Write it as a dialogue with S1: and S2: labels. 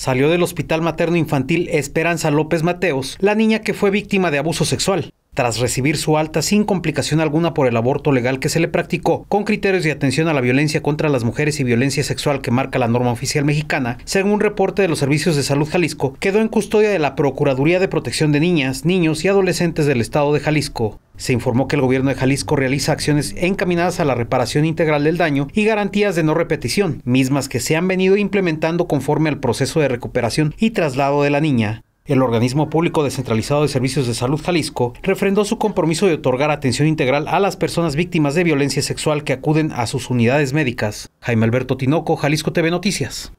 S1: Salió del Hospital Materno Infantil Esperanza López Mateos, la niña que fue víctima de abuso sexual, tras recibir su alta sin complicación alguna por el aborto legal que se le practicó, con criterios de atención a la violencia contra las mujeres y violencia sexual que marca la norma oficial mexicana, según un reporte de los Servicios de Salud Jalisco, quedó en custodia de la Procuraduría de Protección de Niñas, Niños y Adolescentes del Estado de Jalisco se informó que el gobierno de Jalisco realiza acciones encaminadas a la reparación integral del daño y garantías de no repetición, mismas que se han venido implementando conforme al proceso de recuperación y traslado de la niña. El organismo público descentralizado de servicios de salud Jalisco refrendó su compromiso de otorgar atención integral a las personas víctimas de violencia sexual que acuden a sus unidades médicas. Jaime Alberto Tinoco, Jalisco TV Noticias.